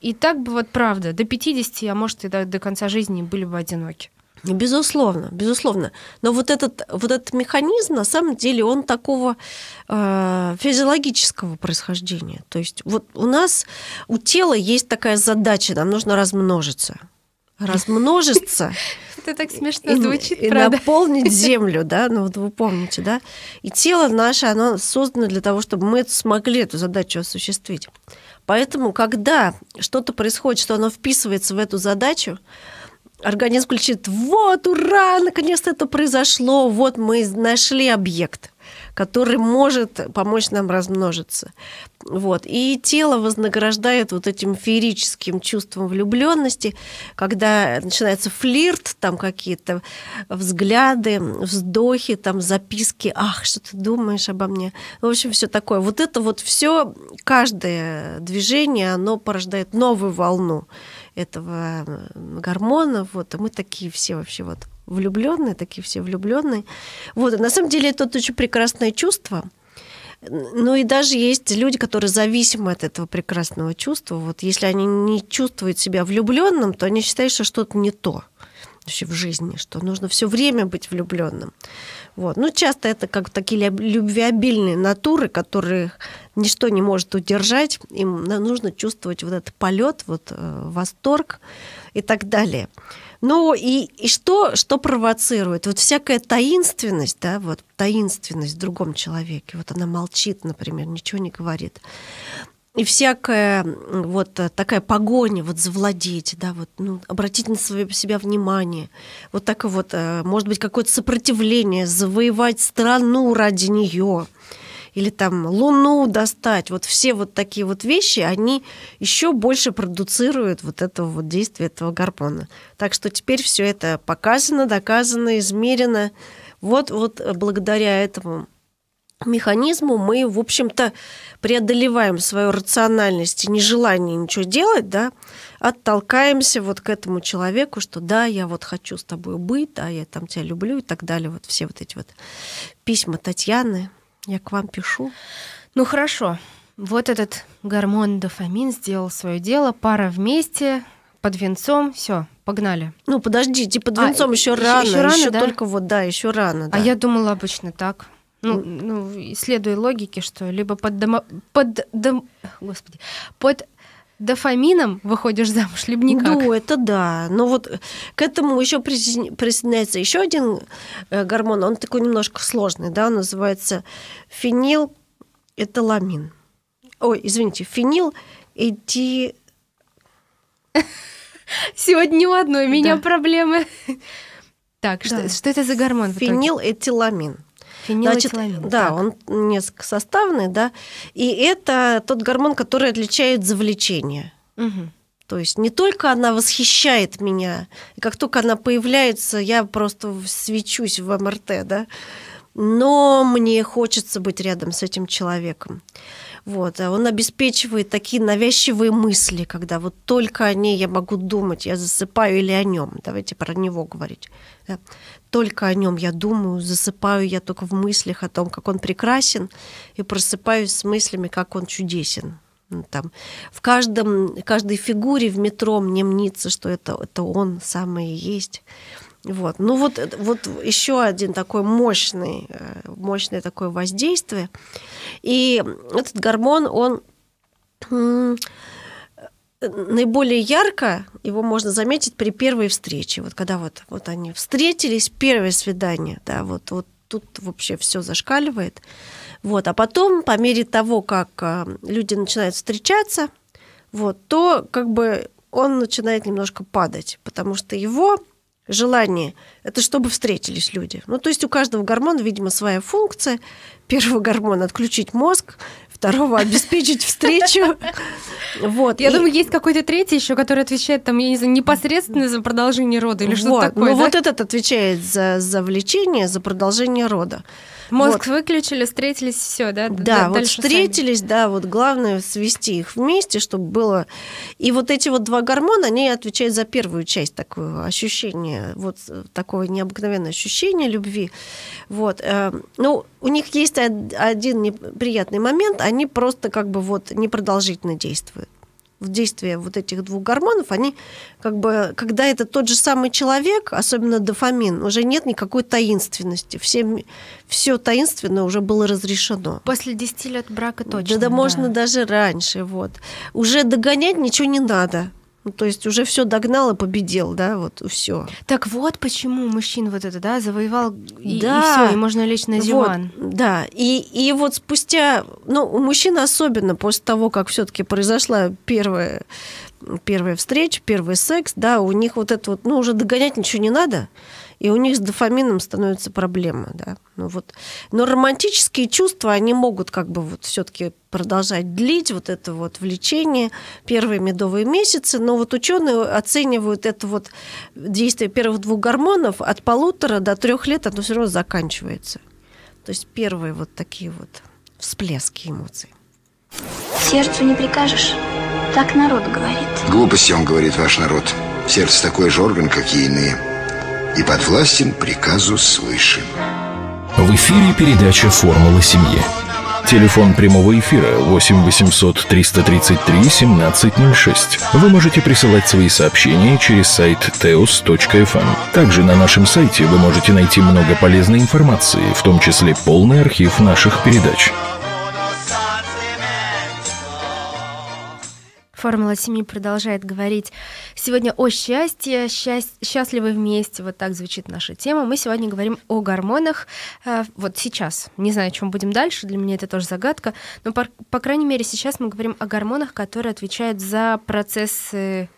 И так бы вот правда, до 50, а может и до, конца жизни были бы одиноки. Безусловно, безусловно. Но вот этот, вот этот механизм, на самом деле, он такого э, физиологического происхождения. То есть вот у нас, у тела есть такая задача, нам нужно размножиться. Размножиться. Это так смешно звучит, И наполнить землю, да, ну вот вы помните, да. И тело наше, оно создано для того, чтобы мы смогли эту задачу осуществить. Поэтому, когда что-то происходит, что оно вписывается в эту задачу, организм включит: вот, ура, наконец-то это произошло, вот мы нашли объект который может помочь нам размножиться. Вот. И тело вознаграждает вот этим феерическим чувством влюбленности, когда начинается флирт, там какие-то взгляды, вздохи, там записки, ах, что ты думаешь обо мне. В общем, все такое. Вот это вот все, каждое движение, оно порождает новую волну этого э, гормона. Вот, и мы такие все вообще вот влюбленные, такие все влюбленные. Вот, на самом деле это очень прекрасное чувство. Ну и даже есть люди, которые зависимы от этого прекрасного чувства. Вот если они не чувствуют себя влюбленным, то они считают, что что-то не то вообще в жизни, что нужно все время быть влюбленным. Вот. Ну, часто это как такие любвеобильные натуры, которые ничто не может удержать. Им нужно чувствовать вот этот полет, вот э, восторг и так далее. Ну и, и что, что провоцирует? Вот всякая таинственность, да, вот таинственность в другом человеке. Вот она молчит, например, ничего не говорит. И всякая вот такая погоня вот завладеть, да, вот, ну, обратить на свое, себя внимание. Вот так вот, э, может быть, какое-то сопротивление, завоевать страну ради нее – или там луну достать. Вот все вот такие вот вещи, они еще больше продуцируют вот это вот действие этого гормона. Так что теперь все это показано, доказано, измерено. Вот, вот э, благодаря этому механизму мы, в общем-то, преодолеваем свою рациональность и нежелание ничего делать, да, оттолкаемся вот к этому человеку, что да, я вот хочу с тобой быть, да, я там тебя люблю и так далее. Вот все вот эти вот письма Татьяны, я к вам пишу. Ну хорошо. Вот этот гормон дофамин сделал свое дело. Пара вместе, под венцом, все, погнали. Ну подождите, типа под а, венцом а, еще, рано, еще, рано, да? только вот, да, еще рано. А да. А я думала обычно так. Ну, ну, следуя логике, что либо под, домо... под, дом... Господи, под дофамином выходишь замуж, либо никак. Ну, это да. Но вот к этому еще присоединяется еще один э, гормон, он такой немножко сложный, да, он называется фенил этиламин. Ой, извините, фенил эти... Сегодня у одной меня проблемы. Так, что, что это за гормон? Фенилэтиламин. Значит, да, он несколько составный, да. И это тот гормон, который отличает завлечение. Угу. То есть не только она восхищает меня, и как только она появляется, я просто свечусь в МРТ, да, но мне хочется быть рядом с этим человеком. Вот, а он обеспечивает такие навязчивые мысли, когда вот только о ней я могу думать, я засыпаю или о нем. Давайте про него говорить. Да только о нем я думаю, засыпаю я только в мыслях о том, как он прекрасен, и просыпаюсь с мыслями, как он чудесен. Ну, там, в каждом, каждой фигуре в метро мне мнится, что это, это он самый и есть. Вот. Ну вот, вот еще один такой мощный, э, мощное такое воздействие. И этот гормон, он наиболее ярко его можно заметить при первой встрече. Вот когда вот, вот они встретились, первое свидание, да, вот, вот тут вообще все зашкаливает. Вот. А потом, по мере того, как а, люди начинают встречаться, вот, то как бы он начинает немножко падать, потому что его желание – это чтобы встретились люди. Ну, то есть у каждого гормона, видимо, своя функция. Первый гормон – отключить мозг, второго обеспечить встречу. Вот. Я думаю, есть какой-то третий еще, который отвечает там, я не знаю, непосредственно за продолжение рода или что-то ну такое. Ну вот этот отвечает за, за влечение, за продолжение рода. Мозг вот. выключили, встретились, все, да? Да, вот встретились, сами. да, вот главное свести их вместе, чтобы было... И вот эти вот два гормона, они отвечают за первую часть такого ощущения, вот э, такого необыкновенного ощущения любви. Вот. Э, ну, у них есть один неприятный момент, они просто как бы вот непродолжительно действуют в действие вот этих двух гормонов, они как бы, когда это тот же самый человек, особенно дофамин, уже нет никакой таинственности. Все, все таинственное уже было разрешено. После 10 лет брака точно. да, да. можно даже раньше. Вот. Уже догонять ничего не надо. Ну, то есть уже все догнал и победил, да, вот все. Так вот почему мужчин вот это, да, завоевал и, да. и все, и можно лечь на диван. Вот, да, и, и вот спустя, ну, у мужчин особенно после того, как все-таки произошла первая, первая встреча, первый секс, да, у них вот это вот, ну, уже догонять ничего не надо и у них с дофамином становится проблема, да. Ну вот. Но романтические чувства, они могут как бы вот все-таки продолжать длить вот это вот влечение первые медовые месяцы, но вот ученые оценивают это вот действие первых двух гормонов от полутора до трех лет, оно все равно заканчивается. То есть первые вот такие вот всплески эмоций. Сердцу не прикажешь, так народ говорит. Глупости он говорит, ваш народ. Сердце такой же орган, как и иные и подвластен приказу свыше. В эфире передача «Формула семьи». Телефон прямого эфира 8 800 333 1706. Вы можете присылать свои сообщения через сайт teos.fm. Эм. Также на нашем сайте вы можете найти много полезной информации, в том числе полный архив наших передач. Формула семьи продолжает говорить сегодня о счастье, счасть, счастливы вместе, вот так звучит наша тема. Мы сегодня говорим о гормонах э, вот сейчас. Не знаю, о чем будем дальше, для меня это тоже загадка, но по, по крайней мере сейчас мы говорим о гормонах, которые отвечают за процессы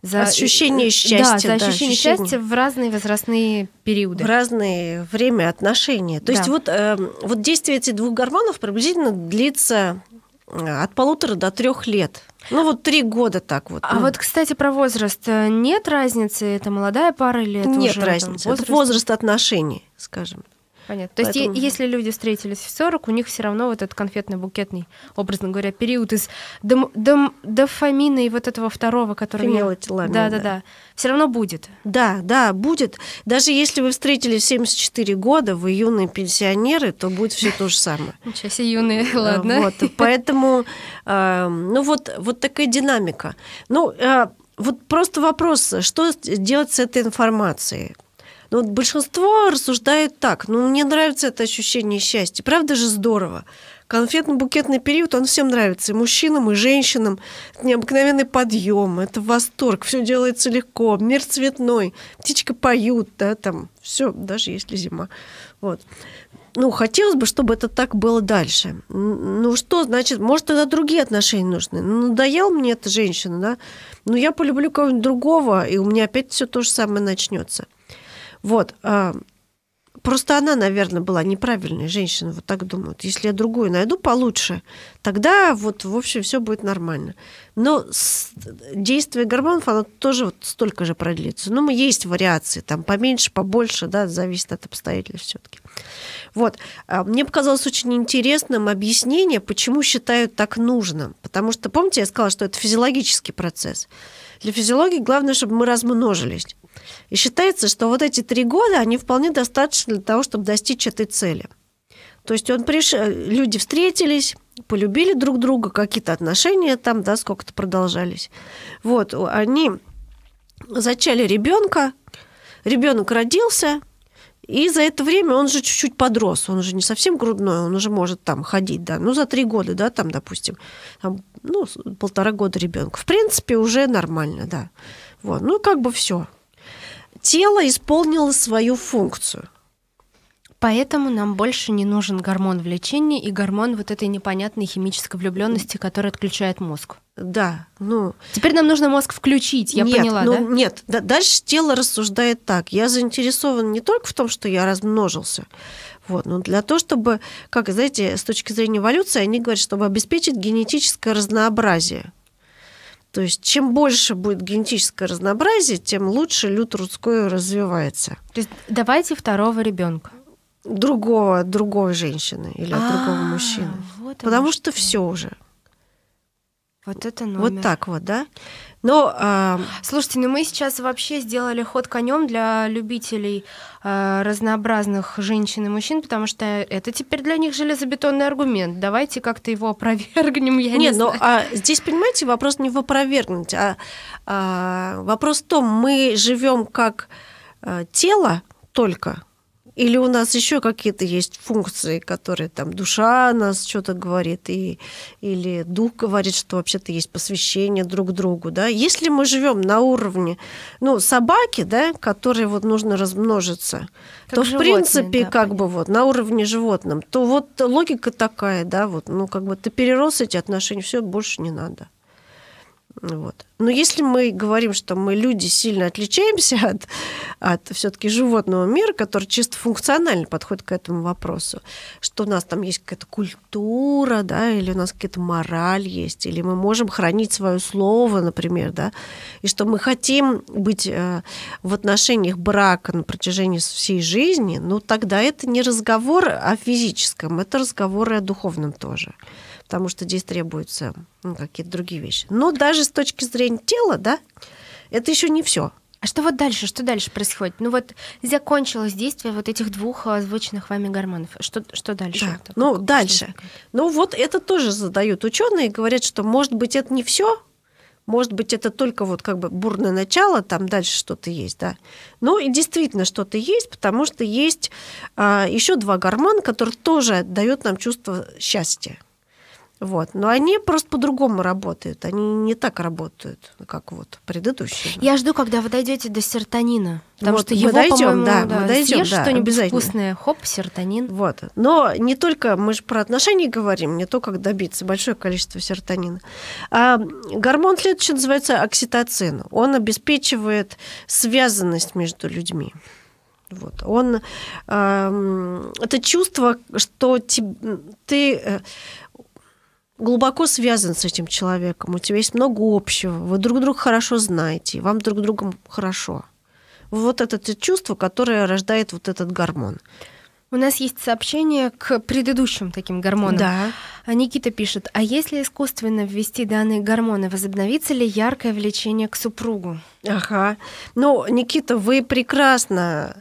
за ощущение э, э, счастья. Да, за да, ощущение, ощущение счастья в разные возрастные периоды. В разное время отношения. То да. есть вот, э, вот действие этих двух гормонов приблизительно длится Э, от полутора до трех лет. Ну вот три года так вот. А ну. вот, кстати, про возраст. Э, нет разницы, это молодая пара или это Нет уже разницы. возраст? Это возраст отношений, скажем Понятно. Поэтому... То Поэтому... есть, если люди встретились в 40, у них все равно вот этот конфетно-букетный, образно говоря, период из дом, дом, дофамина и вот этого второго, который... Фенилэтиламина. Да, да, да. Все равно будет. Да, да, будет. Даже если вы встретились 74 года, вы юные пенсионеры, то будет все то же самое. Ничего себе, юные, э, ладно. Вот, поэтому, эм, ну вот, вот такая динамика. Ну, э, вот просто вопрос, что делать с этой информацией? Но ну, вот большинство рассуждает так. Ну, мне нравится это ощущение счастья. Правда же здорово. Конфетно-букетный период, он всем нравится. И мужчинам, и женщинам. Это необыкновенный подъем, это восторг. Все делается легко. Мир цветной. Птичка поют, да, там. Все, даже если зима. Вот ну, хотелось бы, чтобы это так было дальше. Ну, что значит, может, тогда другие отношения нужны. Ну, надоел мне эта женщина, да? Ну, я полюблю кого-нибудь другого, и у меня опять все то же самое начнется. Вот. А, просто она, наверное, была неправильной женщина, вот так думают. Если я другую найду получше, тогда вот, в общем, все будет нормально. Но действие гормонов, оно тоже вот столько же продлится. Ну, мы есть вариации, там поменьше, побольше, да, зависит от обстоятельств все-таки. Вот. А, мне показалось очень интересным объяснение, почему считают так нужным. Потому что, помните, я сказала, что это физиологический процесс. Для физиологии главное, чтобы мы размножились. И считается, что вот эти три года, они вполне достаточно для того, чтобы достичь этой цели. То есть он приш... Э, люди встретились, полюбили друг друга, какие-то отношения там, да, сколько-то продолжались. Вот, они зачали ребенка, ребенок родился, и за это время он же чуть-чуть подрос, он уже не совсем грудной, он уже может там ходить, да, ну за три года, да, там, допустим, там, ну полтора года ребенка. В принципе, уже нормально, да. Вот, ну как бы все, тело исполнило свою функцию. Поэтому нам больше не нужен гормон влечения и гормон вот этой непонятной химической влюбленности, который отключает мозг. Да, ну... Теперь нам нужно мозг включить, я нет, поняла, ну, да? Нет, да, дальше тело рассуждает так. Я заинтересован не только в том, что я размножился, вот, но для того, чтобы, как, знаете, с точки зрения эволюции, они говорят, чтобы обеспечить генетическое разнообразие. То есть чем больше будет генетическое разнообразие, тем лучше лют рудской развивается. То есть давайте второго ребенка. Другого, другой женщины или от другого а, мужчины. Вот Потому что все уже. Вот это номер. Вот так вот, да? Но, а... Слушайте, ну мы сейчас вообще сделали ход конем для любителей а, разнообразных женщин и мужчин, потому что это теперь для них железобетонный аргумент. Давайте как-то его опровергнем. Я Нет, не но ну, а, здесь, понимаете, вопрос не в опровергнуть, а, а вопрос в том, мы живем как а, тело только, или у нас еще какие-то есть функции, которые там душа нас что-то говорит, и, или дух говорит, что вообще-то есть посвящение друг другу. Да? Если мы живем на уровне ну, собаки, да, которые вот нужно размножиться, как то животные, в принципе, да, как понятно. бы вот на уровне животным, то вот логика такая, да, вот, ну, как бы ты перерос эти отношения, все больше не надо. Вот. Но если мы говорим, что мы люди сильно отличаемся от, от все-таки животного мира, который чисто функционально подходит к этому вопросу, что у нас там есть какая-то культура, да, или у нас какая-то мораль есть, или мы можем хранить свое слово, например, да, и что мы хотим быть э, в отношениях брака на протяжении всей жизни, ну тогда это не разговор о физическом, это разговор и о духовном тоже потому что здесь требуются ну, какие-то другие вещи. Но даже с точки зрения тела, да, это еще не все. А что вот дальше? Что дальше происходит? Ну вот закончилось действие вот этих двух э, озвученных вами гормонов. Что, что дальше? Да. Вот ну, дальше. Ну вот это тоже задают ученые, говорят, что может быть это не все, может быть, это только вот как бы бурное начало, там дальше что-то есть, да. Ну и действительно что-то есть, потому что есть а, еще два гормона, которые тоже дают нам чувство счастья. Вот. Но они просто по-другому работают. Они не так работают, как вот предыдущие. Я жду, когда вы дойдете до серотонина. Потому вот, что его, дойдем, да, да, мы дойдем, съешь да, что-нибудь вкусное, хоп, серотонин. Вот. Но не только, мы же про отношения говорим, не то, как добиться большое количество серотонина. А гормон следующий называется окситоцин. Он обеспечивает связанность между людьми. Вот. Он, э, это чувство, что ти, ты э, глубоко связан с этим человеком, у тебя есть много общего, вы друг друга хорошо знаете, вам друг другом хорошо. Вот это чувство, которое рождает вот этот гормон. У нас есть сообщение к предыдущим таким гормонам. Да. Никита пишет, а если искусственно ввести данные гормоны, возобновится ли яркое влечение к супругу? Ага. Ну, Никита, вы прекрасно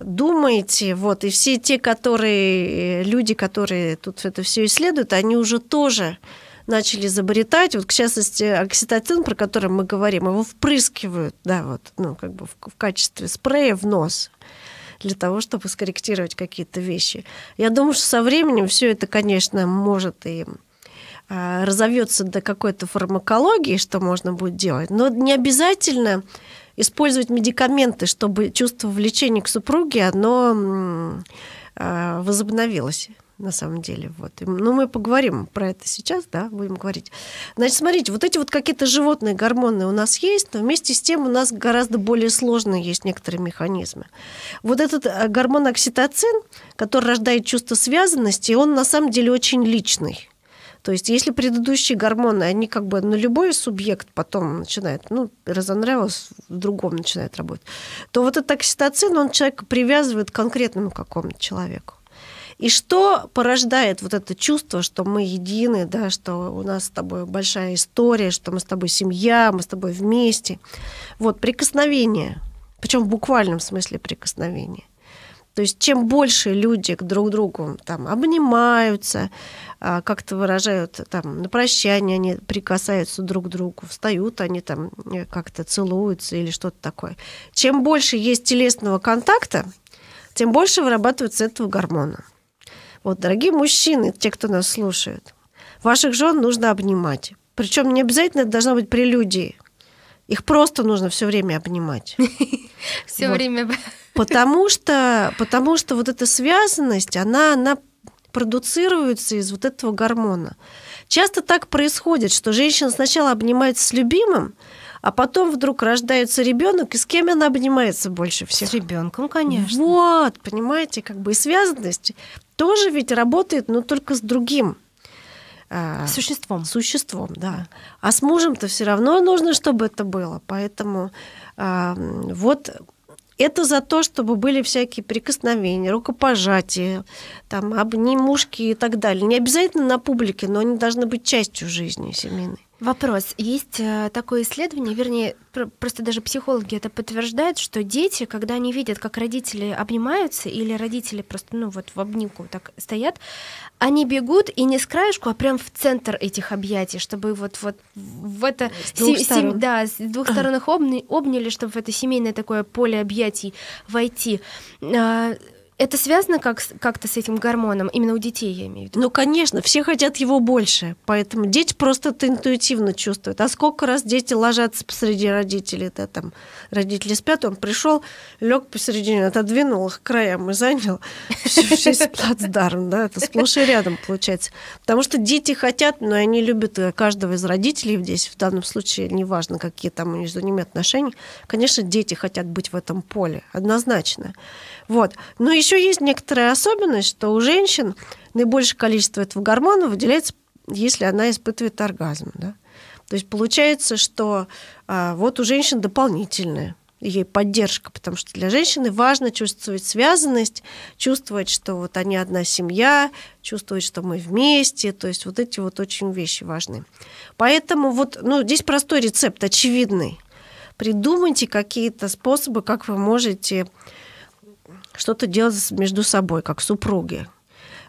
думаете, вот, и все те, которые, э, люди, которые тут это все исследуют, они уже тоже начали изобретать, вот, к частности, окситоцин, про который мы говорим, его впрыскивают, да, вот, ну, как бы в, в качестве спрея в нос для того, чтобы скорректировать какие-то вещи. Я думаю, что со временем все это, конечно, может и а, разовьется до какой-то фармакологии, что можно будет делать, но не обязательно использовать медикаменты, чтобы чувство влечения к супруге, оно а, возобновилось на самом деле. Вот. Но ну, мы поговорим про это сейчас, да, будем говорить. Значит, смотрите, вот эти вот какие-то животные гормоны у нас есть, но вместе с тем у нас гораздо более сложные есть некоторые механизмы. Вот этот э, гормон окситоцин, который рождает чувство связанности, он на самом деле очень личный. То есть если предыдущие гормоны, они как бы на любой субъект потом начинают, ну, разонравилось, в другом начинает работать, то вот этот окситоцин, он человека привязывает к конкретному какому-то человеку. И что порождает вот это чувство, что мы едины, да, что у нас с тобой большая история, что мы с тобой семья, мы с тобой вместе. Вот прикосновение, причем в буквальном смысле прикосновение – то есть чем больше люди друг другу там, обнимаются, а, как-то выражают там, на прощание, они прикасаются друг к другу, встают, они там э, как-то целуются или что-то такое. Чем больше есть телесного контакта, тем больше вырабатывается этого гормона. Вот, дорогие мужчины, те, кто нас слушает, ваших жен нужно обнимать. Причем не обязательно это должна быть прелюдия. Их просто нужно все время обнимать. Все время. Потому что, потому что вот эта связанность, она, она продуцируется из вот этого гормона. Часто так происходит, что женщина сначала обнимается с любимым, а потом вдруг рождается ребенок, и с кем она обнимается больше всех? С ребенком, конечно. Вот, понимаете, как бы и связанность тоже ведь работает, но только с другим. А, существом. Существом, да. А с мужем-то все равно нужно, чтобы это было. Поэтому а, вот это за то, чтобы были всякие прикосновения, рукопожатия, там, обнимушки и так далее. Не обязательно на публике, но они должны быть частью жизни семейной. Вопрос. Есть э, такое исследование, вернее, просто даже психологи это подтверждают, что дети, когда они видят, как родители обнимаются, или родители просто, ну вот в обнимку так стоят, они бегут и не с краешку, а прям в центр этих объятий, чтобы вот, вот в это... С двух, сторон. Си- да, с двух сторон их обняли, чтобы в это семейное такое поле объятий войти. А, это связано как, как-то с этим гормоном, именно у детей, я имею в виду? Ну, конечно, все хотят его больше, поэтому дети просто это интуитивно чувствуют. А сколько раз дети ложатся посреди родителей, да, там, родители спят, он пришел, лег посередине, отодвинул их к краям и занял весь плацдарм, да, это сплошь и рядом получается. Потому что дети хотят, но они любят э, каждого из родителей здесь, в данном случае, неважно, какие там между ними отношения, конечно, дети хотят быть в этом поле, однозначно. Вот. Но еще есть некоторая особенность, что у женщин наибольшее количество этого гормона выделяется, если она испытывает оргазм. Да? То есть получается, что а, вот у женщин дополнительная ей поддержка, потому что для женщины важно чувствовать связанность, чувствовать, что вот они одна семья, чувствовать, что мы вместе, то есть вот эти вот очень вещи важны. Поэтому вот, ну, здесь простой рецепт, очевидный. Придумайте какие-то способы, как вы можете что-то делать между собой, как супруги.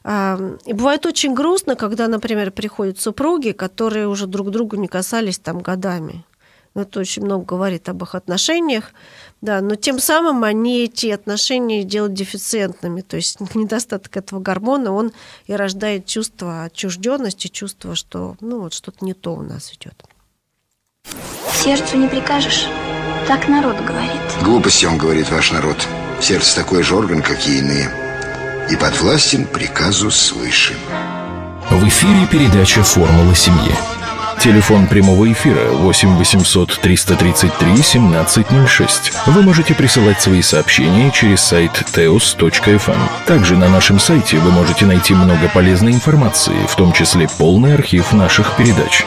А, и бывает очень грустно, когда, например, приходят супруги, которые уже друг другу не касались там годами. Ну, это очень много говорит об их отношениях, да, но тем самым они эти отношения делают дефициентными, то есть недостаток этого гормона, он и рождает чувство отчужденности, чувство, что ну вот что-то не то у нас идет. Сердцу не прикажешь, так народ говорит. Глупости он говорит, ваш народ сердце такой же орган, как и иные. И подвластен приказу свыше. В эфире передача «Формула семьи». Телефон прямого эфира 8 800 333 1706. Вы можете присылать свои сообщения через сайт teos.fm. Эм. Также на нашем сайте вы можете найти много полезной информации, в том числе полный архив наших передач.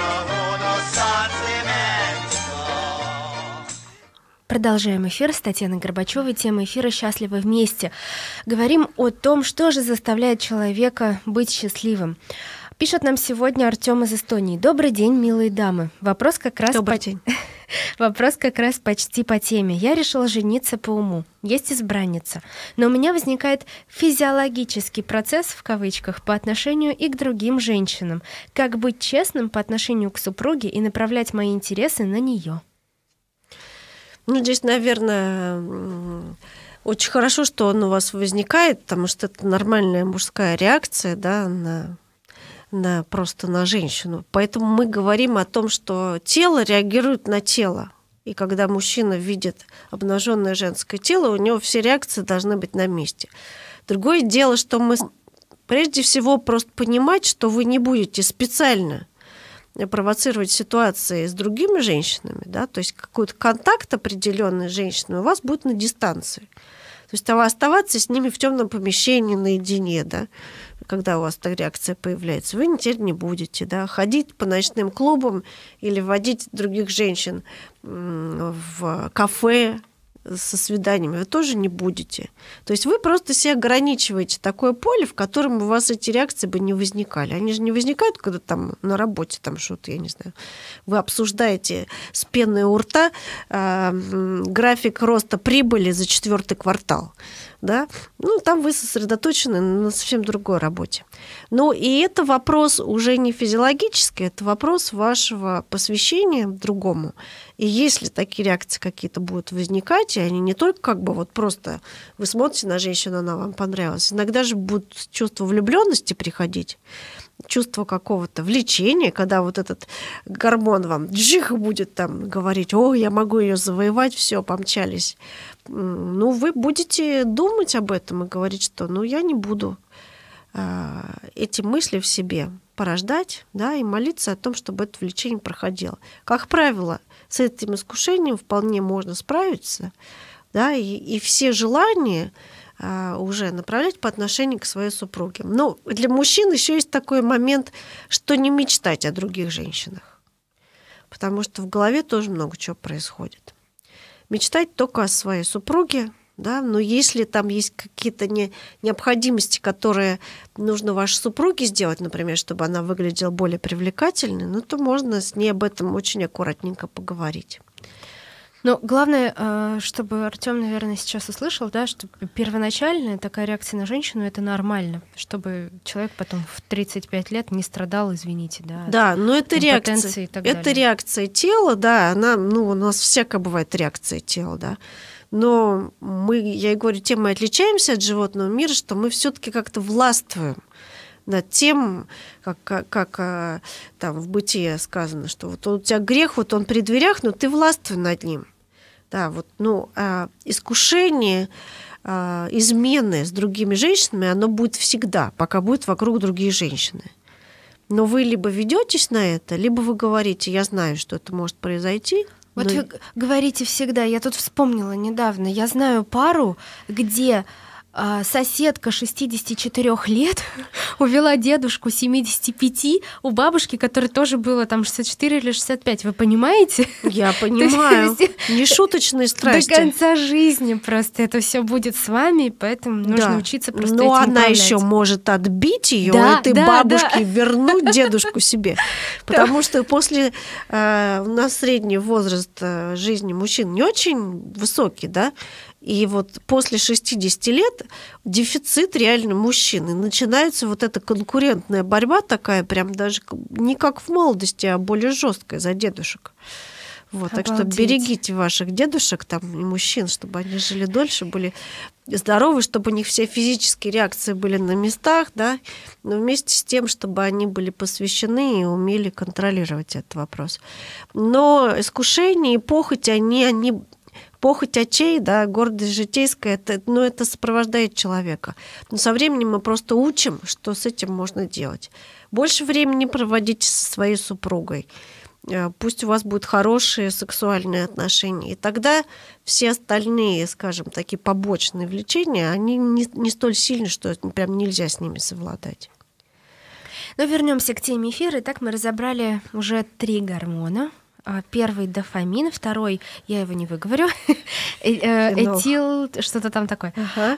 Продолжаем эфир с Татьяной Горбачевой. Тема эфира «Счастливы вместе». Говорим о том, что же заставляет человека быть счастливым. Пишет нам сегодня Артем из Эстонии. Добрый день, милые дамы. Вопрос как раз Добрый по... день. Вопрос как раз почти по теме. Я решила жениться по уму. Есть избранница. Но у меня возникает физиологический процесс, в кавычках, по отношению и к другим женщинам. Как быть честным по отношению к супруге и направлять мои интересы на нее? Ну, здесь, наверное, очень хорошо, что он у вас возникает, потому что это нормальная мужская реакция, да, на на, просто на женщину. Поэтому мы говорим о том, что тело реагирует на тело. И когда мужчина видит обнаженное женское тело, у него все реакции должны быть на месте. Другое дело, что мы прежде всего просто понимать, что вы не будете специально провоцировать ситуации с другими женщинами, да, то есть какой-то контакт определенный с женщинами у вас будет на дистанции. То есть оставаться с ними в темном помещении наедине, да, когда у вас эта реакция появляется, вы теперь не будете, да, ходить по ночным клубам или водить других женщин в кафе, со свиданиями вы тоже не будете. То есть вы просто себя ограничиваете такое поле, в котором у вас эти реакции бы не возникали. Они же не возникают, когда там на работе там что-то, я не знаю, вы обсуждаете с пеной у рта э, график роста прибыли за четвертый квартал да, ну, там вы сосредоточены на совсем другой работе. Ну, и это вопрос уже не физиологический, это вопрос вашего посвящения другому. И если такие реакции какие-то будут возникать, и они не только как бы вот просто вы смотрите на женщину, она вам понравилась, иногда же будут чувство влюбленности приходить, чувство какого-то влечения, когда вот этот гормон вам джих будет там говорить, о, я могу ее завоевать, все, помчались ну, вы будете думать об этом и говорить, что, ну, я не буду а, эти мысли в себе порождать, да, и молиться о том, чтобы это влечение проходило. Как правило, с этим искушением вполне можно справиться, да, и, и все желания а, уже направлять по отношению к своей супруге. Но для мужчин еще есть такой момент, что не мечтать о других женщинах, потому что в голове тоже много чего происходит мечтать только о своей супруге, да, но если там есть какие-то не, необходимости, которые нужно вашей супруге сделать, например, чтобы она выглядела более привлекательной, ну, то можно с ней об этом очень аккуратненько поговорить. Ну, главное, э, чтобы Артем, наверное, сейчас услышал, да, что первоначальная такая реакция на женщину это нормально, чтобы человек потом в 35 лет не страдал, извините, да. Да, но ну, это реакция. это далее. реакция тела, да, она, ну, у нас всякая бывает реакция тела, да. Но мы, я и говорю, тем мы отличаемся от животного мира, что мы все-таки как-то властвуем над тем, как, как, как э, там в бытие сказано, что вот у тебя грех, вот он при дверях, но ты властвуй над ним. Да, вот, ну, э, искушение э, измены с другими женщинами, оно будет всегда, пока будет вокруг другие женщины. Но вы либо ведетесь на это, либо вы говорите, я знаю, что это может произойти. Вот но... вы говорите всегда, я тут вспомнила недавно, я знаю пару, где а, соседка 64 лет увела дедушку 75 у бабушки, которая тоже было там 64 или 65. Вы понимаете? Я понимаю. Не шуточные страсти. До конца жизни просто это все будет с вами, поэтому да. нужно учиться просто Но ну, она управлять. еще может отбить ее да, этой да, бабушке, да. вернуть дедушку себе. Потому что после э, у нас средний возраст э, жизни мужчин не очень высокий, да? И вот после 60 лет дефицит реально мужчины. Начинается вот эта конкурентная борьба такая, прям даже не как в молодости, а более жесткая за дедушек. Вот, так что берегите ваших дедушек там и мужчин, чтобы они жили дольше, были здоровы, чтобы у них все физические реакции были на местах, да, но вместе с тем, чтобы они были посвящены и умели контролировать этот вопрос. Но искушения и похоть, они, они похоть очей, да, гордость житейская, это, ну, это сопровождает человека. Но со временем мы просто учим, что с этим можно делать. Больше времени проводите со своей супругой. Э, пусть у вас будут хорошие сексуальные отношения. И тогда все остальные, скажем, такие побочные влечения, они не, не столь сильны, что прям нельзя с ними совладать. Но вернемся к теме эфира. Итак, мы разобрали уже три гормона, а, первый дофамин, второй, я его не выговорю, э, этил, что-то там такое.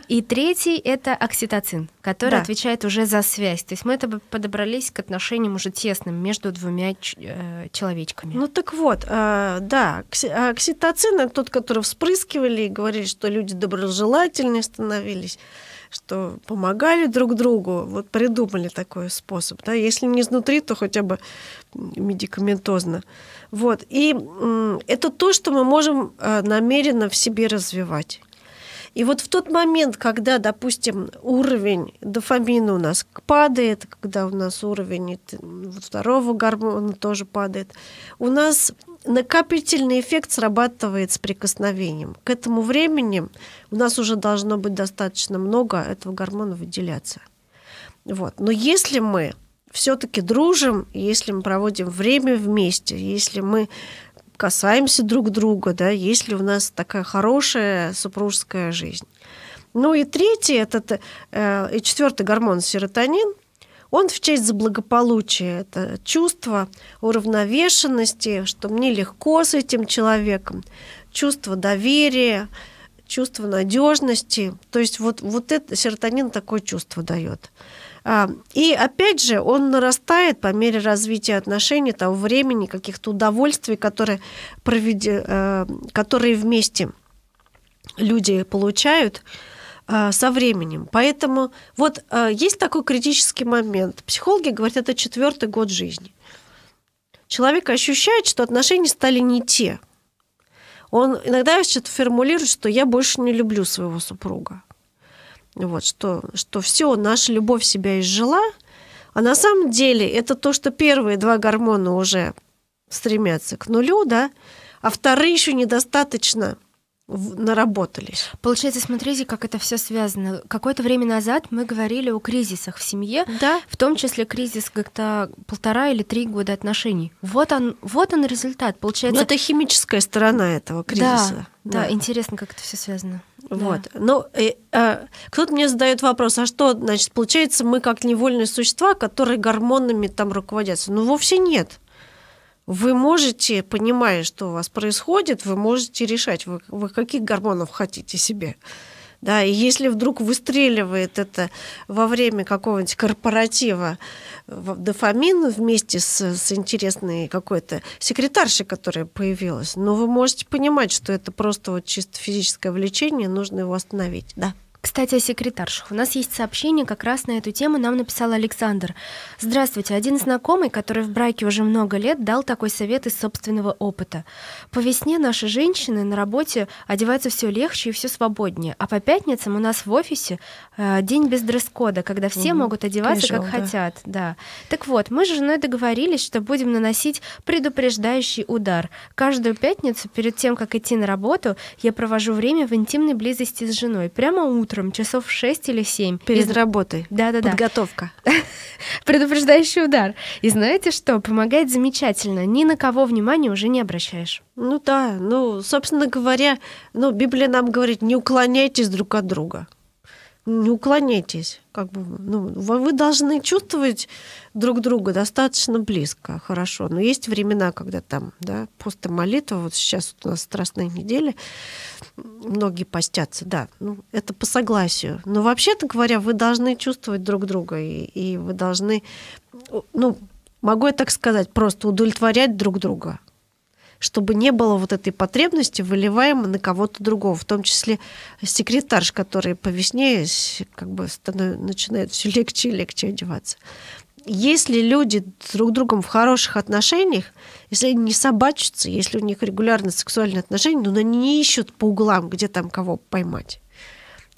И третий — это окситоцин, который отвечает уже за связь. То есть мы это подобрались к отношениям уже тесным между двумя э, человечками. Ну так вот, а, да, а окситоцин — это тот, который вспрыскивали и говорили, что люди доброжелательнее становились что помогали друг другу, вот придумали такой способ. Да? Если не изнутри, то хотя бы медикаментозно. Вот. И это то, что мы можем э, намеренно в себе развивать. И вот в тот момент, когда, допустим, уровень дофамина у нас падает, когда у нас уровень второго гормона тоже падает, у нас накопительный эффект срабатывает с прикосновением. К этому времени у нас уже должно быть достаточно много этого гормона выделяться. Вот. Но если мы все-таки дружим, если мы проводим время вместе, если мы касаемся друг друга, да, если у нас такая хорошая супружеская жизнь. Ну и третий, этот, э, и четвертый гормон серотонин, он в честь за благополучие, это чувство уравновешенности, что мне легко с этим человеком, чувство доверия, чувство надежности. То есть вот, вот это серотонин такое чувство дает. А, и опять же, он нарастает по мере развития отношений, того времени, каких-то удовольствий, которые, проведи, э, которые вместе люди получают а, со временем. Поэтому вот а, есть такой критический момент. Психологи говорят, это четвертый год жизни. Человек ощущает, что отношения стали не те. Он иногда сейчас формулирует, что я больше не люблю своего супруга. Вот, что, что все, наша любовь себя изжила. А на самом деле это то, что первые два гормона уже стремятся к нулю, да, а вторые еще недостаточно наработались. Получается, смотрите, как это все связано. Какое-то время назад мы говорили о кризисах в семье, да. в том числе кризис как-то полтора или три года отношений. Вот он, вот он результат. Получается. Но ну, это химическая сторона этого кризиса. Да, да. да интересно, как это все связано. Да. Вот. Ну, э, э, кто-то мне задает вопрос, а что, значит, получается, мы как невольные существа, которые гормонами там руководятся? Ну, вовсе нет. Вы можете, понимая, что у вас происходит, вы можете решать, вы, вы каких гормонов хотите себе. Да, и если вдруг выстреливает это во время какого-нибудь корпоратива, дофамин вместе с, с интересной какой-то секретаршей, которая появилась. Но вы можете понимать, что это просто вот чисто физическое влечение, нужно его остановить. Да. Кстати, о секретаршах. У нас есть сообщение как раз на эту тему, нам написал Александр. Здравствуйте, один знакомый, который в браке уже много лет, дал такой совет из собственного опыта. По весне наши женщины на работе одеваются все легче и все свободнее, а по пятницам у нас в офисе э, день без дресс-кода, когда все угу. могут одеваться Пришел, как да. хотят. Да. Так вот, мы с женой договорились, что будем наносить предупреждающий удар. Каждую пятницу перед тем, как идти на работу, я провожу время в интимной близости с женой, прямо утром утром, часов 6 или 7. Перед и... работой. Да-да-да. Подготовка. Предупреждающий удар. И знаете что? Помогает замечательно. Ни на кого внимания уже не обращаешь. Ну да, ну, собственно говоря, ну, Библия нам говорит, не уклоняйтесь друг от друга не уклоняйтесь. Как бы, ну, вы должны чувствовать друг друга достаточно близко, хорошо. Но есть времена, когда там, да, пост и молитва, вот сейчас у нас страстная неделя, многие постятся, да, ну, это по согласию. Но вообще-то говоря, вы должны чувствовать друг друга, и, и вы должны, ну, могу я так сказать, просто удовлетворять друг друга чтобы не было вот этой потребности, выливаемой на кого-то другого, в том числе секретарш, который по весне как бы станов... начинает все легче и легче одеваться. Если люди друг с другом в хороших отношениях, если они не собачатся, если у них регулярно сексуальные отношения, но ну, они не ищут по углам, где там кого поймать.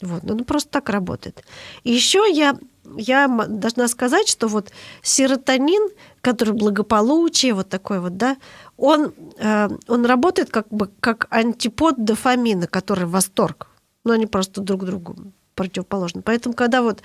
Вот, ну, ну просто так работает. И еще я, я должна сказать, что вот серотонин который благополучие, вот такой вот, да, он, э, он работает как бы как антипод дофамина, который восторг. Но они просто друг другу противоположны. Поэтому, когда вот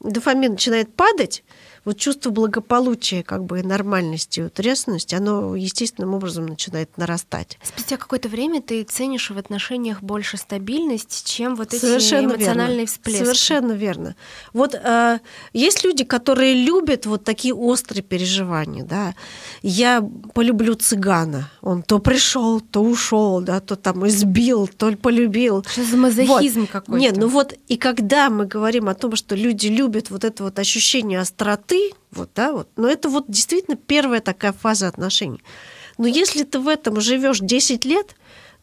дофамин начинает падать, вот чувство благополучия, как бы нормальности, и утрясность, оно естественным образом начинает нарастать. Спустя какое-то время ты ценишь в отношениях больше стабильность, чем вот эти Совершенно эмоциональные верно. всплески. Совершенно верно. Вот э, есть люди, которые любят вот такие острые переживания, да. Я полюблю цыгана. Он то пришел, то ушел, да, то там избил, то полюбил. Что за мазохизм вот. какой-то? Нет, ну вот и когда мы говорим о том, что люди любят вот это вот ощущение остроты ты, вот, да, вот. Но это вот действительно первая такая фаза отношений. Но если ты в этом живешь 10 лет,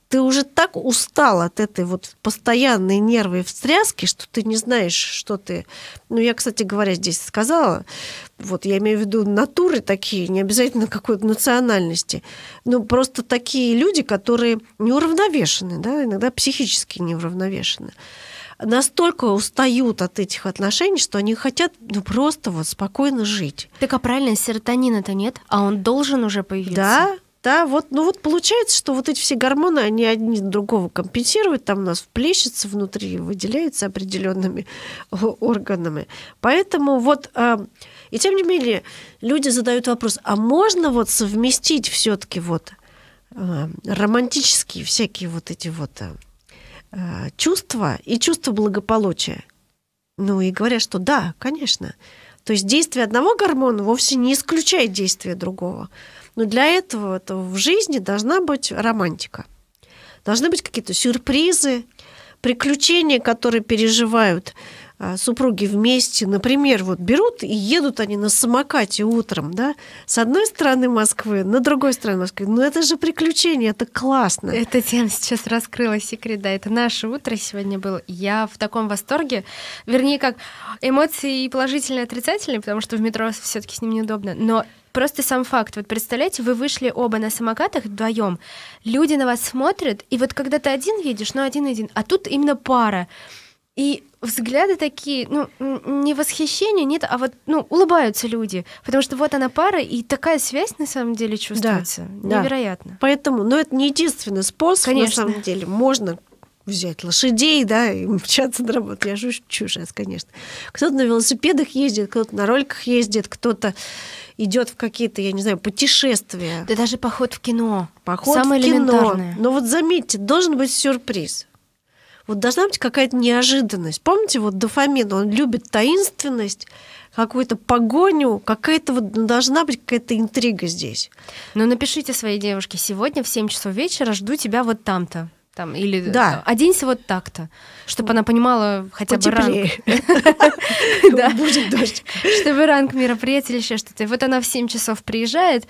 ты уже так устал от этой вот постоянной нервной встряски, что ты не знаешь, что ты... Ну, я, кстати говоря, здесь сказала, вот я имею в виду натуры такие, не обязательно какой-то национальности, но просто такие люди, которые неуравновешены, да, иногда психически неуравновешены настолько устают от этих отношений, что они хотят ну, просто вот спокойно жить. Так а правильно, серотонина-то нет, а он должен уже появиться. Да, да, вот, ну вот получается, что вот эти все гормоны, они одни другого компенсируют, там у нас плещется внутри, выделяется определенными органами. Поэтому вот, э, и тем не менее, люди задают вопрос, а можно вот совместить все-таки вот э, романтические всякие вот эти вот э, Э, чувство и чувство благополучия. Ну и говорят, что да, конечно. То есть действие одного гормона вовсе не исключает действие другого. Но для этого -то в жизни должна быть романтика. Должны быть какие-то сюрпризы, приключения, которые переживают а, супруги вместе, например, вот берут и едут они на самокате утром, да, с одной стороны Москвы, на другой стороне Москвы. Ну это же приключение, это классно. Эта тема сейчас раскрыла секрет, да, это наше утро сегодня было. Я в таком восторге, вернее, как эмоции и положительные, и отрицательные, потому что в метро все таки с ним неудобно, но Просто сам факт. Вот представляете, вы вышли оба на самокатах вдвоем, люди на вас смотрят, и вот когда ты один едешь, ну один-один, а тут именно пара. И взгляды такие, ну, не восхищение, нет, а вот, ну, улыбаются люди, потому что вот она пара, и такая связь на самом деле чувствуется. Да, Невероятно. Да. Поэтому, но ну, это не единственный способ, Конечно. на самом деле, можно взять лошадей, да, и мчаться на работу. Я шучу сейчас, конечно. Кто-то на велосипедах ездит, кто-то на роликах ездит, кто-то идет в какие-то, я не знаю, путешествия. Да даже поход в кино. Поход Самое в кино. Но вот заметьте, должен быть сюрприз. Вот должна быть какая-то неожиданность. Помните, вот дофамин, он любит таинственность, какую-то погоню, какая-то вот ну, должна быть какая-то интрига здесь. Ну, напишите своей девушке сегодня в 7 часов вечера жду тебя вот там-то там или да. Э, оденься вот так-то, чтобы она понимала хотя Потеплее. бы ранг. Будет дождь. Чтобы ранг мероприятия или еще что-то. Вот она в 7 часов приезжает,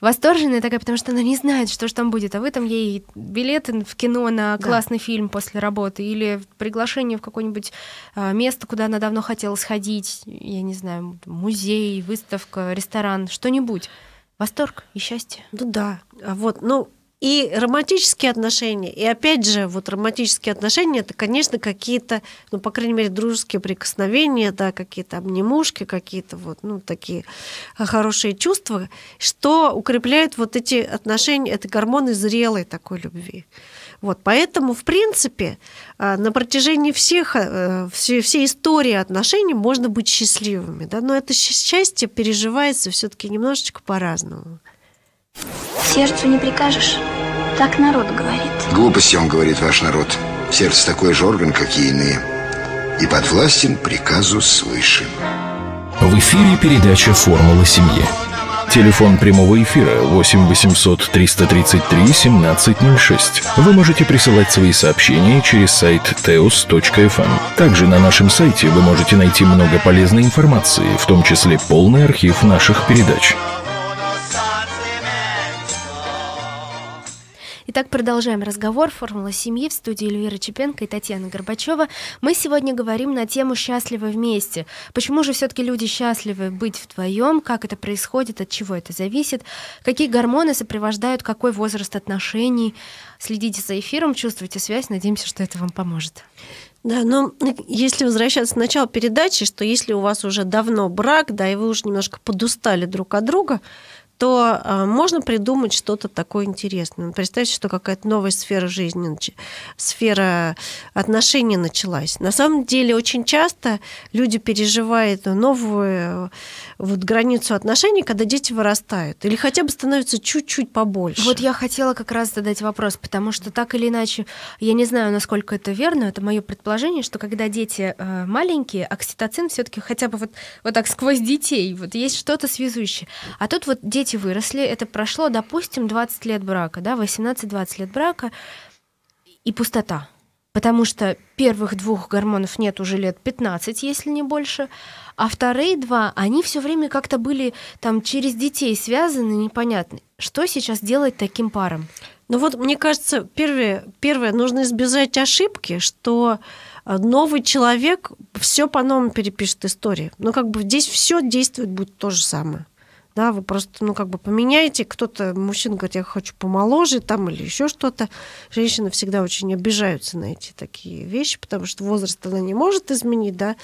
восторженная такая, потому что она не знает, что же там будет, а вы там ей билет в кино на классный да. фильм после работы или приглашение в какое-нибудь а, место, куда она давно хотела сходить, я не знаю, музей, выставка, ресторан, что-нибудь. Восторг и счастье. Ну да, а вот, ну и романтические отношения, и опять же, вот романтические отношения, это, конечно, какие-то, ну, по крайней мере, дружеские прикосновения, да, какие-то обнимушки, какие-то вот, ну, такие а, хорошие чувства, что укрепляет вот эти отношения, это гормоны зрелой такой любви. Вот, поэтому, в принципе, а, на протяжении всех, всей, э, всей истории отношений можно быть счастливыми, да, но это счастье переживается все таки немножечко по-разному. Сердцу не прикажешь, так народ говорит. Глупости он говорит, ваш народ. Сердце такой же орган, как и иные. И подвластен приказу свыше. В эфире передача «Формула семьи». Телефон прямого эфира 8 800 333 1706. Вы можете присылать свои сообщения через сайт teos.fm. Эм. Также на нашем сайте вы можете найти много полезной информации, в том числе полный архив наших передач. Итак, продолжаем разговор «Формула семьи» в студии Эльвира Чепенко и Татьяна Горбачева. Мы сегодня говорим на тему «Счастливы вместе». Почему же все таки люди счастливы быть вдвоем? Как это происходит? От чего это зависит? Какие гормоны сопровождают какой возраст отношений? Следите за эфиром, чувствуйте связь. Надеемся, что это вам поможет. Да, но если возвращаться к началу передачи, что если у вас уже давно брак, да, и вы уже немножко подустали друг от друга, то а, можно придумать что-то такое интересное. Ну, представьте, что какая-то новая сфера жизни, сфера отношений началась. На самом деле очень часто люди переживают новую вот, границу отношений, когда дети вырастают или хотя бы становятся чуть-чуть побольше. Вот я хотела как раз задать вопрос, потому что так или иначе, я не знаю, насколько это верно, это мое предположение, что когда дети э, маленькие, окситоцин все-таки хотя бы вот, вот так сквозь детей, вот есть что-то связующее. А тут вот дети дети выросли, это прошло, допустим, 20 лет брака, да, 18-20 лет брака, и пустота. Потому что первых двух гормонов нет уже лет 15, если не больше, а вторые два, они все время как-то были там через детей связаны, непонятно Что сейчас делать таким парам? Ну вот, мне кажется, первое, первое нужно избежать ошибки, что э, новый человек все по-новому перепишет истории. Но ну, как бы здесь все действует будет то же самое да, вы просто, ну, как бы поменяете, кто-то, мужчина говорит, я хочу помоложе, там, или еще что-то. Женщины всегда очень обижаются на эти такие вещи, потому что возраст она не может изменить, да.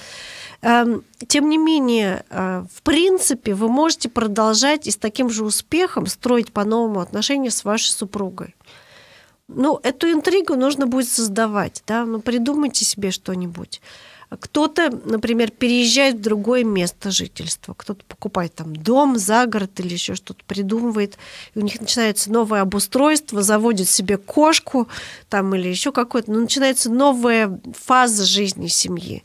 Эм, тем не менее, э, в принципе, вы можете продолжать и с таким же успехом строить по-новому отношения с вашей супругой. Ну, эту интригу нужно будет создавать, да, ну, придумайте себе что-нибудь. Кто-то, например, переезжает в другое место жительства, кто-то покупает там дом за город или еще что-то придумывает, и у них начинается новое обустройство, заводит себе кошку там или еще какое-то, но ну, начинается новая фаза жизни семьи.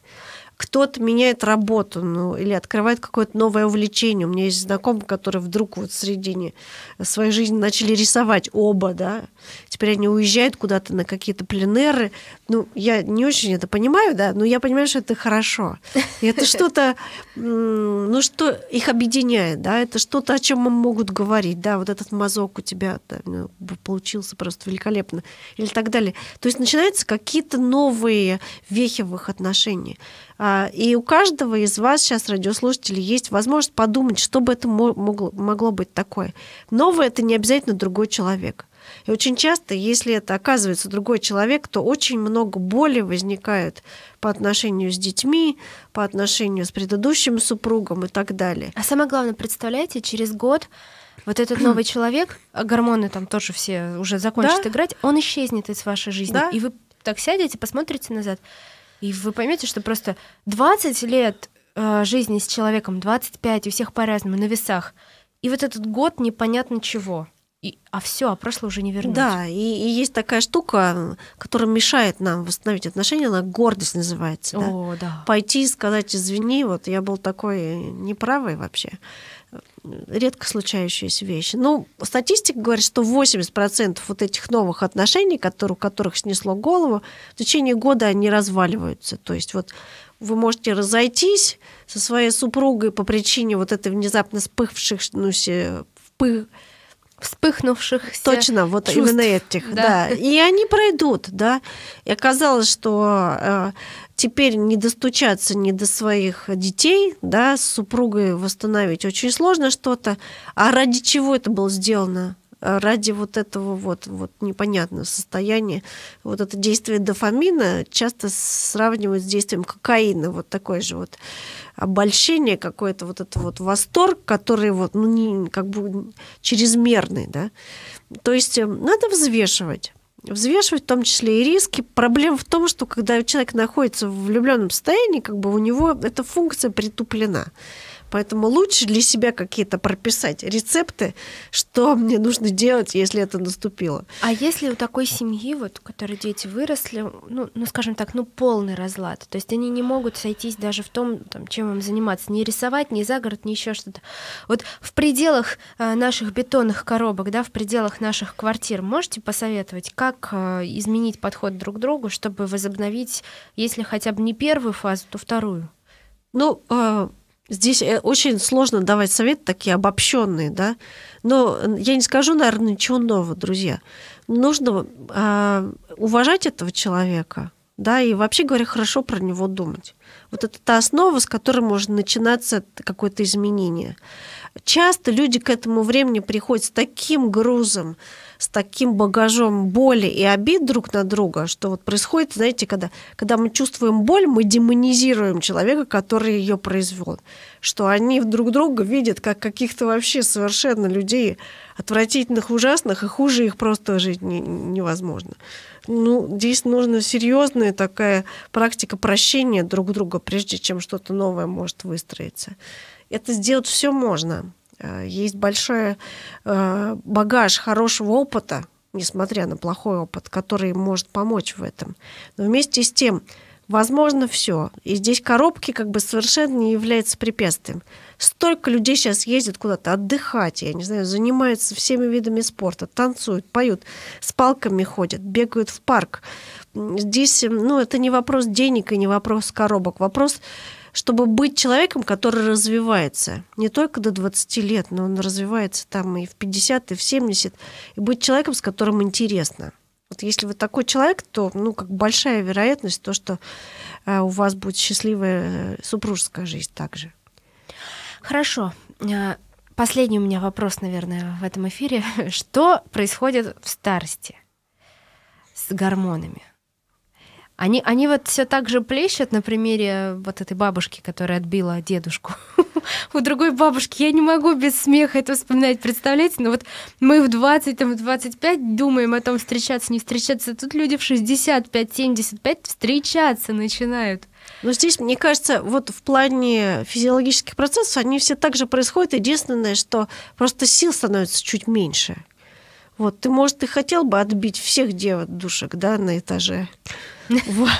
Кто-то меняет работу ну, или открывает какое-то новое увлечение. У меня есть знакомые, которые вдруг вот в середине своей жизни начали рисовать оба, да, Теперь они уезжают куда-то на какие-то пленеры. Ну, я не очень это понимаю, да, но я понимаю, что это хорошо. И это что-то, ну, что их объединяет, да, это что-то, о чем могут говорить, да, вот этот мазок у тебя да, ну, получился просто великолепно или так далее. То есть начинаются какие-то новые вехи в их отношении. А, и у каждого из вас сейчас, радиослушателей, есть возможность подумать, что бы это могло, могло быть такое. Новое это не обязательно другой человек. И очень часто, если это оказывается другой человек, то очень много боли возникает по отношению с детьми, по отношению с предыдущим супругом и так далее. А самое главное, представляете, через год вот этот новый человек, а гормоны там тоже все уже закончат да? играть, он исчезнет из вашей жизни. Да? И вы так сядете, посмотрите назад, и вы поймете, что просто 20 лет э, жизни с человеком, 25, у всех по-разному, на весах. И вот этот год непонятно чего и, а все, а прошлое уже не вернуть. Да, и, и есть такая штука, которая мешает нам восстановить отношения, она гордость называется. Да? О, да. Пойти и сказать, извини, вот я был такой неправый вообще. Редко случающиеся вещи. Ну, статистика говорит, что 80% вот этих новых отношений, которые, у которых снесло голову, в течение года они разваливаются. То есть вот вы можете разойтись со своей супругой по причине вот этой внезапно вспыхнувшей, ну, вспых, вспыхнувших. Точно, вот чувств. именно этих, да. да. И они пройдут, да. И оказалось, что э, теперь не достучаться ни до своих детей, да, с супругой восстановить очень сложно что-то. А ради чего это было сделано? ради вот этого вот, вот непонятного состояния. Вот это действие дофамина часто сравнивают с действием кокаина, вот такое же вот обольщение какое-то, вот это вот восторг, который вот, ну, не, как бы чрезмерный, да. То есть эм, надо взвешивать взвешивать в том числе и риски. Проблема в том, что когда человек находится в влюбленном состоянии, как бы у него эта функция притуплена. Поэтому лучше для себя какие-то прописать рецепты, что мне нужно делать, если это наступило. А если у такой семьи, вот, у которой дети выросли, ну, ну, скажем так, ну, полный разлад, то есть они не могут сойтись даже в том, там, чем им заниматься, ни рисовать, ни за город, ни еще что-то. Вот в пределах э, наших бетонных коробок, да, в пределах наших квартир, можете посоветовать, как э, изменить подход друг к другу, чтобы возобновить, если хотя бы не первую фазу, то вторую? Ну, э, Здесь э, очень сложно давать советы такие обобщенные, да. Но я не скажу, наверное, ничего нового, друзья. Нужно э, уважать этого человека, да, и вообще говоря, хорошо про него думать. Вот это та основа, с которой можно начинаться какое-то изменение. Часто люди к этому времени приходят с таким грузом, с таким багажом боли и обид друг на друга, что вот происходит, знаете, когда, когда мы чувствуем боль, мы демонизируем человека, который ее произвел. Что они друг друга видят как каких-то вообще совершенно людей отвратительных, ужасных, и хуже их просто жить не, невозможно. Ну, здесь нужна серьезная такая практика прощения друг друга, прежде чем что-то новое может выстроиться. Это сделать все можно. Э, есть большой э, багаж хорошего опыта, несмотря на плохой опыт, который может помочь в этом. Но вместе с тем, возможно все. И здесь коробки как бы совершенно не являются препятствием. Столько людей сейчас ездят куда-то отдыхать, я не знаю, занимаются всеми видами спорта, танцуют, поют, с палками ходят, бегают в парк. Здесь, ну, это не вопрос денег и не вопрос коробок, вопрос чтобы быть человеком, который развивается. Не только до 20 лет, но он развивается там и в 50, и в 70. И быть человеком, с которым интересно. Вот если вы такой человек, то ну, как большая вероятность то, что э, у вас будет счастливая э, супружеская жизнь также. Хорошо. Э, последний у меня вопрос, наверное, в этом эфире. Что происходит в старости с гормонами? Они, они вот все так же плещут на примере вот этой бабушки, которая отбила дедушку. У другой бабушки я не могу без смеха это вспоминать, представляете? Но ну вот мы в 20, там, в 25 думаем о том, встречаться, не встречаться. Тут люди в 65-75 встречаться начинают. Но здесь, мне кажется, вот в плане физиологических процессов они все так же происходят. Единственное, что просто сил становится чуть меньше. Вот, ты, может, ты хотел бы отбить всех девушек, да, на этаже. Вот.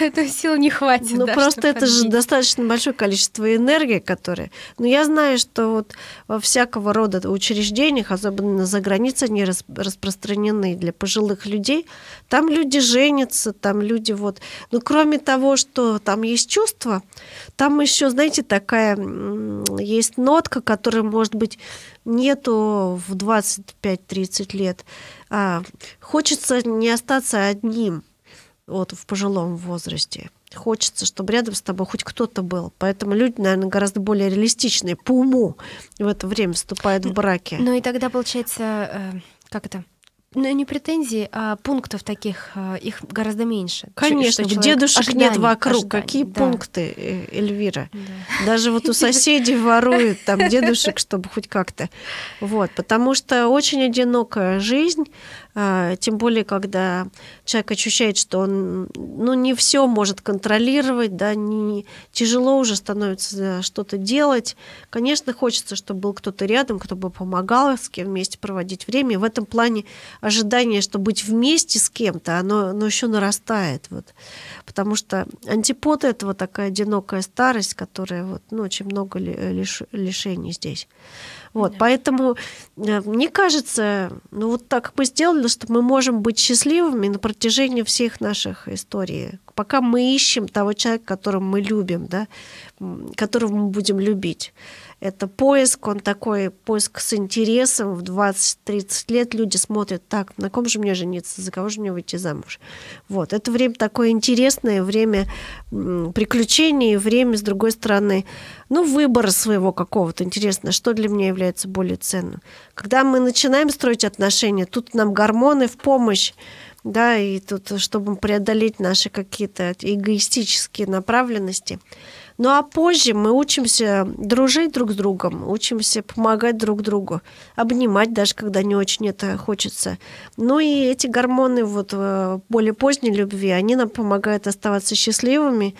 Это ну, сил не хватит. Ну, просто это же достаточно большое количество энергии, которое... Но ну, я знаю, что вот во всякого рода учреждениях, особенно за границей, они распространены для пожилых людей. Там люди женятся, там люди вот... Ну, кроме того, что там есть чувства, там еще, знаете, такая есть нотка, которая, может быть, нету в 25-30 лет. А, хочется не остаться одним вот, в пожилом возрасте. Хочется, чтобы рядом с тобой хоть кто-то был. Поэтому люди, наверное, гораздо более реалистичные по уму в это время вступают в браки. Ну и тогда, получается, э, как это? ну, не претензий, а пунктов таких, а, их гораздо меньше. Конечно, что дедушек ожиданий, нет вокруг. Ожиданий, Какие да. пункты, э, Эльвира? Да. Даже вот у соседей воруют там дедушек, чтобы хоть как-то. Вот, потому что очень одинокая жизнь, а, тем более, когда человек ощущает, что он ну, не все может контролировать, да, не, тяжело уже становится э, что-то делать. Конечно, хочется, чтобы был кто-то рядом, кто бы помогал, с кем вместе проводить время. И в этом плане ожидание, что быть вместе с кем-то, оно, оно еще нарастает. Вот. Потому что антипод этого такая одинокая старость, которая вот, ну, очень много лиш, лишений здесь. Вот, да. Поэтому э, мне кажется, ну вот так мы сделали, что мы можем быть счастливыми на протяжении всех наших историй. Пока мы ищем того человека, которого мы любим, да, которого мы будем любить. Это поиск, он такой поиск с интересом. В 20-30 лет люди смотрят, так, на ком же мне жениться, за кого же мне выйти замуж. Вот, это время такое интересное, время приключений, время, с другой стороны, ну, выбора своего какого-то. Интересно, что для меня является более ценным. Когда мы начинаем строить отношения, тут нам гормоны в помощь, да, и тут, чтобы преодолеть наши какие-то эгоистические направленности – ну а позже мы учимся дружить друг с другом, учимся помогать друг другу, обнимать даже, когда не очень это хочется. Ну и эти гормоны вот э, более поздней любви, они нам помогают оставаться счастливыми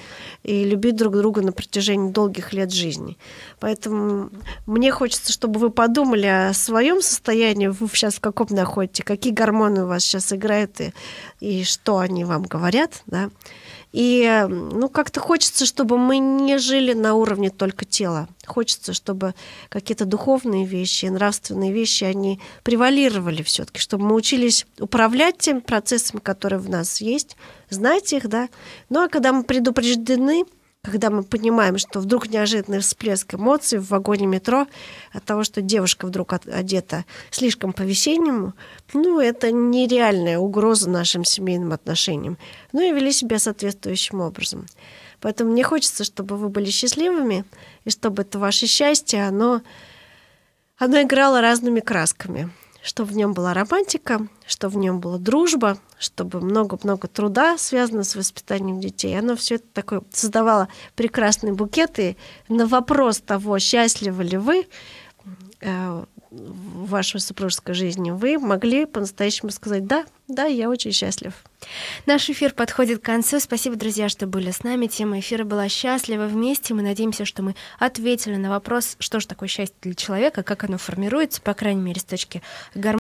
и любить друг друга на протяжении долгих лет жизни. Поэтому мне хочется, чтобы вы подумали о своем состоянии, вы сейчас в каком находите, какие гормоны у вас сейчас играют и, и что они вам говорят, да. И ну, как-то хочется, чтобы мы не жили на уровне только тела. Хочется, чтобы какие-то духовные вещи, нравственные вещи, они превалировали все-таки, чтобы мы учились управлять тем процессами, которые в нас есть, знать их, да. Ну а когда мы предупреждены, когда мы понимаем, что вдруг неожиданный всплеск эмоций в вагоне метро от того, что девушка вдруг одета слишком по-весеннему, ну, это нереальная угроза нашим семейным отношениям. Ну и вели себя соответствующим образом. Поэтому мне хочется, чтобы вы были счастливыми, и чтобы это ваше счастье, оно, оно играло разными красками что в нем была романтика, что в нем была дружба, чтобы много-много труда связано с воспитанием детей. Оно все это такое создавало прекрасные букеты. На вопрос того, счастливы ли вы, э, в вашей супружеской жизни, вы могли по-настоящему сказать «да, да, я очень счастлив». Наш эфир подходит к концу. Спасибо, друзья, что были с нами. Тема эфира была счастлива вместе». Мы надеемся, что мы ответили на вопрос, что же такое счастье для человека, как оно формируется, по крайней мере, с точки гармонии